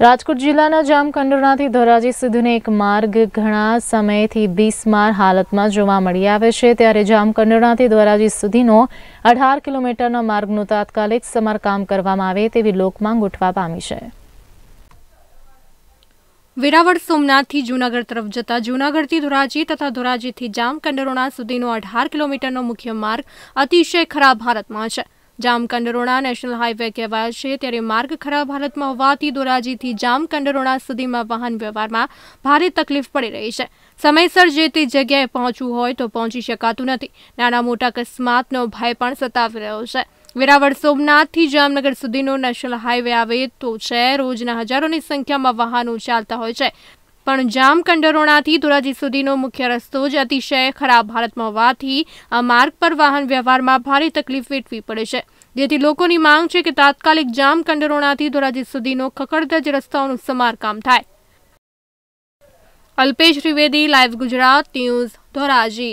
રાજકોટ જિલ્લાના જામકંડોરણાથી ધોરાજી સુધીનો એક માર્ગ ઘણા સમયથી બીસમાર હાલતમાં જોવા મળી આવે છે ત્યારે જામકંડોરણાથી ધોરાજી સુધીનો અઢાર કિલોમીટરનો માર્ગનું તાત્કાલિક સમારકામ કરવામાં આવે તેવી લોકમાંગ ઉઠવા પામી છે વેરાવળ સોમનાથથી જૂનાગઢ તરફ જતા જૂનાગઢથી ધોરાજી તથા ધોરાજીથી જામકંડરોણા સુધીનો અઢાર કિલોમીટરનો મુખ્ય માર્ગ અતિશય ખરાબ હાલતમાં છે જામકંડરોણા નેશનલ હાઈવે કહેવાય છે ત્યારે માર્ગ ખરાબ હાલતમાં હોવાથી ધોરાજીથી જામકંડરોણા સુધીમાં વાહન વ્યવહારમાં ભારે તકલીફ પડી રહી છે સમયસર જે તે જગ્યાએ પહોંચવું હોય તો પહોંચી શકાતું નથી નાના મોટા અકસ્માતનો ભય પણ સતાવી રહ્યો છે વેરાવળ સોમનાથથી જામનગર સુધીનો નેશનલ હાઈવે આવે તો છે રોજના હજારોની સંખ્યામાં વાહનો ચાલતા હોય છે પણ જામ કંડરોણાથી ધોરાજી સુધીનો મુખ્ય રસ્તો જ અતિશય ખરાબ હાલતમાં હોવાથી આ માર્ગ પર વાહન વ્યવહારમાં ભારે તકલીફ વેઠવી પડે છે જેથી લોકોની માંગ છે કે તાત્કાલિક જામ કંડરોણાથી ધોરાજી સુધીનો ખખડધજ રસ્તાઓનું સમારકામ થાય અલ્પેશ ત્રિવેદી લાઈવ ગુજરાત ન્યૂઝ ધોરાજી